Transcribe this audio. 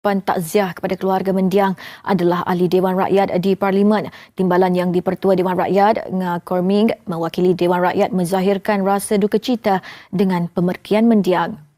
Takziah kepada keluarga mendiang adalah ahli Dewan Rakyat di Parlimen. Timbalan yang dipertua Dewan Rakyat, Nga Korming, mewakili Dewan Rakyat menzahirkan rasa duka cita dengan pemerkian mendiang.